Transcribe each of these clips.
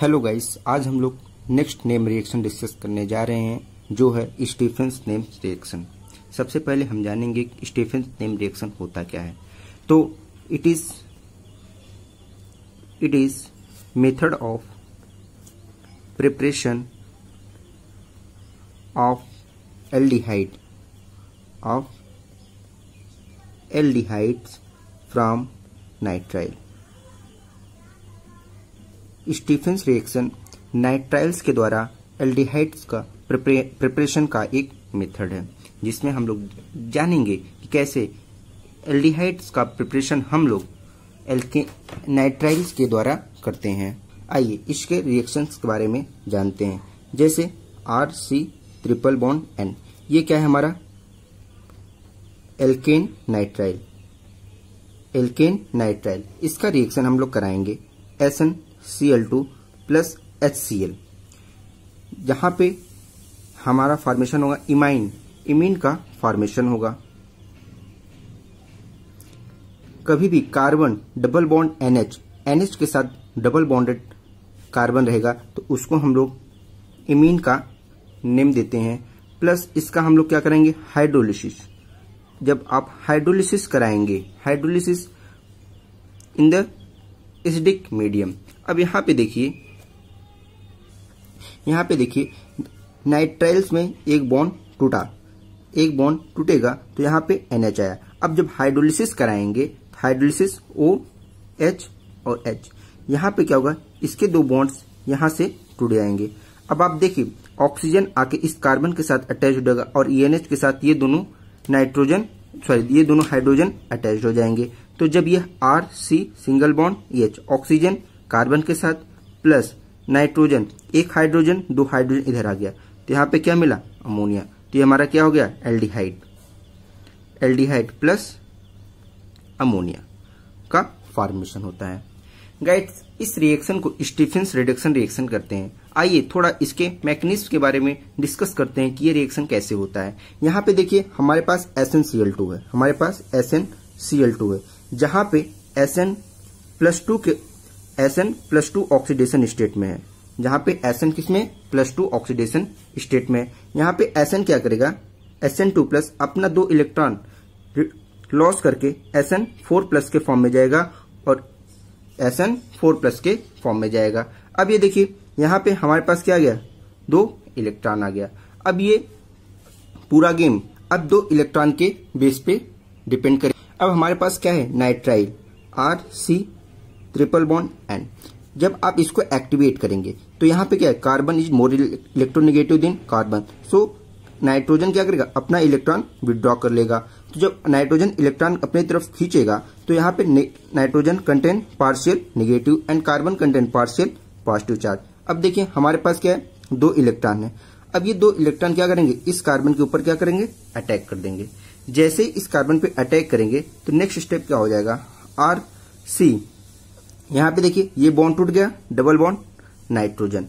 hello guys आज हम लोग नेक्स्ट नेम रिएक्शन डिस्कस करने जा रहे हैं जो है स्टीफेंस नेम रिएक्शन सबसे पहले हम जानेंगे कि स्टीफेंस नेम रिएक्शन होता क्या है तो it is it is method of preparation of aldehyde of aldehydes from nitrile Stephen's reaction nitriles के द्वारा एल्डिहाइड्स का प्रिपरेशन का एक मेथड है जिसमें हम लोग जानेंगे कि कैसे एल्डिहाइड्स का प्रिपरेशन हम लोग एल्के नाइट्राइल्स के द्वारा करते हैं आइए इसके रिएक्शंस के बारे में जानते हैं जैसे R C triple bond N ये क्या है हमारा एल्केन नाइट्राइल एल्केन नाइट्राइल इसका रिएक्शन हम लोग कराएंगे S N C L two plus H C L यहां पे हमारा फॉर्मेशन होगा इमाइन इमीन का फॉर्मेशन होगा कभी भी carbon double bond NH NH के साथ डबल बॉन्डेड कार्बन रहेगा तो उसको हम लोग इमीन का नेम देते हैं प्लस इसका हम लोग क्या करेंगे हाइड्रोलिसिस जब आप हाइड्रोलिसिस कराएंगे hydrolysis in the acidic medium अब यहाँ पे देखिए यहाँ पे देखिए नाइट्राइल्स में एक बॉन्ड टूटा एक बॉन्ड टूटेगा तो यहाँ पे एनएच आया अब जब हाइड्रोलिसिस कराएंगे हाइड्रोलिसिस ओ एच और एच यहाँ पे क्या होगा इसके दो बॉन्ड्स यहाँ से टूट जाएंगे अब आप देखिए ऑक्सीजन आके इस कार्बन के साथ अटैच हो जाएगा और ई e के साथ ये दोनों नाइट्रोजन सॉरी ये दोनों हाइड्रोजन अटैच हो जाएंगे तो जब ये R C single bond H oxygen carbon के साथ प्लस नाइट्रोजन एक हाइड्रोजन दो हाइड्रोजन इधर आ गया तो यहाँ पे क्या मिला अमोनिया तो ये हमारा क्या हो गया एल्डिहाइड एल्डिहाइड प्लस अमोनिया का फॉर्मेशन होता है गाइड इस रिएक्शन को स्टीफेंस रिडक्शन रिएक्शन करते हैं आइए थोड़ा इसके मैकेनिज्म के बारे में डिस्कस करते हैं कि ये रिएक्शन कैसे होता है यहाँ पे देखिए हमारे पास एस है हमारे पास एस है जहाँ पे एस प्लस टू के S N plus two oxidation state में है जहां पे एस एन किसमें प्लस टू ऑक्सीडेशन स्टेट में है यहाँ पे एस एन क्या करेगा एस एन टू प्लस अपना दो इलेक्ट्रॉन लॉस करके एस एन फोर प्लस के फॉर्म में जाएगा और एस एन फोर प्लस के फॉर्म में जाएगा अब ये देखिए यहाँ पे हमारे पास क्या आ गया दो इलेक्ट्रॉन आ गया अब ये पूरा गेम अब दो इलेक्ट्रॉन के बेस पे डिपेंड करे अब हमारे पास क्या है nitrile R C triple bond and जब आप इसको एक्टिवेट करेंगे तो यहाँ पे क्या है carbon is more electronegative than carbon so nitrogen क्या करेगा अपना इलेक्ट्रॉन विदड्रॉ कर लेगा तो जब नाइट्रोजन इलेक्ट्रॉन अपनी तरफ खींचेगा तो यहाँ पे nitrogen content partial negative and carbon content partial positive charge अब देखिए हमारे पास क्या है दो इलेक्ट्रॉन है अब ये दो इलेक्ट्रॉन क्या करेंगे इस कार्बन के ऊपर क्या करेंगे अटैक कर देंगे जैसे इस कार्बन पे अटैक करेंगे तो नेक्स्ट स्टेप क्या हो जाएगा आर सी यहां पे देखिए ये बॉन्ड टूट गया डबल बॉन्ड नाइट्रोजन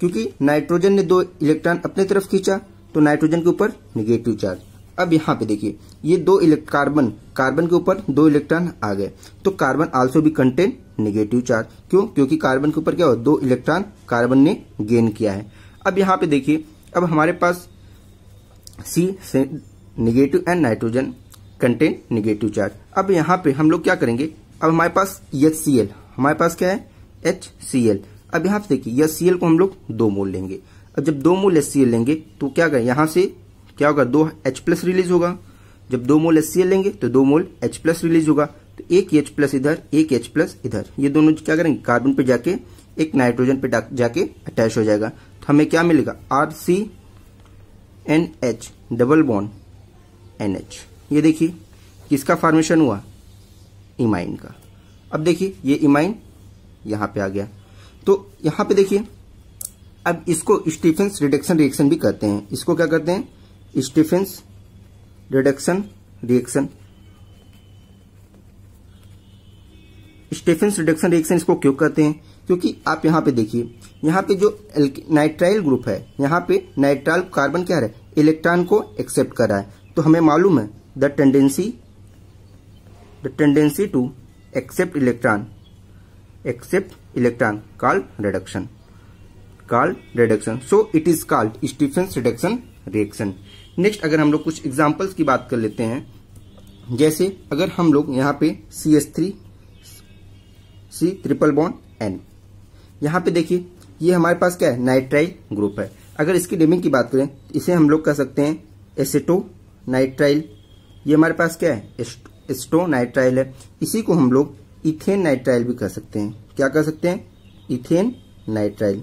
क्योंकि नाइट्रोजन ने दो इलेक्ट्रॉन अपने तरफ खींचा तो नाइट्रोजन के ऊपर निगेटिव चार्ज अब यहाँ पे देखिए ये दो कार्बन कार्बन के ऊपर दो इलेक्ट्रॉन आ गए तो कार्बन आल्सो भी कंटेन निगेटिव चार्ज क्यों क्योंकि कार्बन के ऊपर क्या हो दो इलेक्ट्रॉन कार्बन ने गेन किया है अब यहाँ पे देखिए अब हमारे पास C negative and nitrogen contain negative charge अब यहाँ पे हम लोग क्या करेंगे अब हमारे पास एच हमारे पास क्या है एच सी एल अब यहां से देखिए यह सी एल को हम लोग दो मोल लेंगे अब जब दो मोल एस सी एल लेंगे तो क्या करें यहां से क्या होगा दो एच प्लस रिलीज होगा जब दो मोल एस सी एल लेंगे तो दो मोल एच प्लस रिलीज होगा तो एक एच प्लस इधर एक एच प्लस इधर ये दोनों क्या करेंगे कार्बन पे जाके एक नाइट्रोजन पे जाके अटैच हो जाएगा तो हमें क्या मिलेगा R C N H double bond N H ये देखिए किसका फॉर्मेशन हुआ इमाइन का अब देखिए ये इमाइन यहां पे आ गया तो यहां पे देखिए अब इसको स्टीफेंस रिडक्शन रिएक्शन भी कहते हैं इसको क्या कहते हैं Stephen's reduction reaction Stephen's reduction reaction इसको क्यों कहते हैं क्योंकि आप यहां पे देखिए यहाँ पे जो नाइट्राइल ग्रुप है यहाँ पे नाइट्राइल कार्बन क्या है इलेक्ट्रॉन को एक्सेप्ट कर रहा है तो हमें मालूम है the tendency the tendency to accept electron accept electron called reduction called reduction so it is called Stephen's reduction reaction next अगर हम लोग कुछ एग्जाम्पल्स की बात कर लेते हैं जैसे अगर हम लोग यहाँ पे C S three C triple bond N यहाँ पे देखिए ये हमारे पास क्या है नाइट्राइल ग्रुप है अगर इसकी डेमिंग की बात करें इसे हम लोग कह सकते हैं एसेटो नाइट्राइल ये हमारे पास क्या है नाइट्राइल है इसी को हम लोग इथेन नाइट्राइल भी कह सकते हैं क्या कह सकते हैं इथेन नाइट्राइल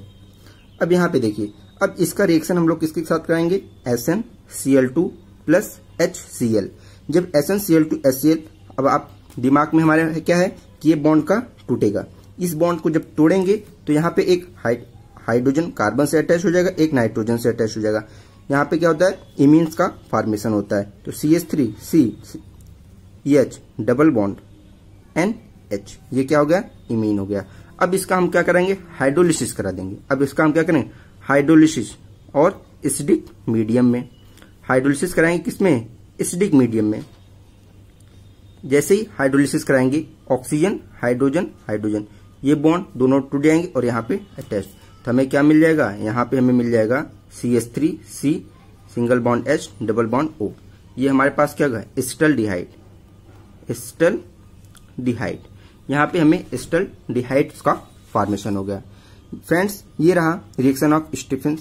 अब यहाँ पे देखिए अब इसका रिएक्शन हम लोग किसके साथ कराएंगे S N C L two plus H C L जब S N C L two S C L अब आप दिमाग में हमारे है क्या है कि ये बॉन्ड का टूटेगा इस बॉन्ड को जब तोड़ेंगे तो यहाँ पे एक हाइड्रोजन कार्बन से अटैच हो जाएगा एक नाइट्रोजन से अटैच हो जाएगा यहाँ पे क्या होता है इमीन्स का फॉर्मेशन होता है तो C S three C H double bond N H ये क्या हो गया इमीन हो गया अब इसका हम क्या करेंगे हाइड्रोलिसिस करा देंगे अब इसका हम क्या करेंगे हाइड्रोलिसिस और एसिडिक मीडियम में हाइड्रोलिसिस कराएंगे किसमें एसिडिक मीडियम में जैसे ही हाइड्रोलिसिस कराएंगे ऑक्सीजन हाइड्रोजन हाइड्रोजन ये बॉन्ड दोनों टूट जाएंगे और यहाँ पे अटैच तो हमें क्या मिल जाएगा यहाँ पे हमें मिल जाएगा C S three C single bond H double bond O ये हमारे पास क्या होगा एस्टल डिहाइड स्टल डिहाइट यहाँ पे हमें स्टल डिहाइट का फॉर्मेशन हो गया फ्रेंड्स ये रहा रिएक्शन ऑफ स्टीफेंस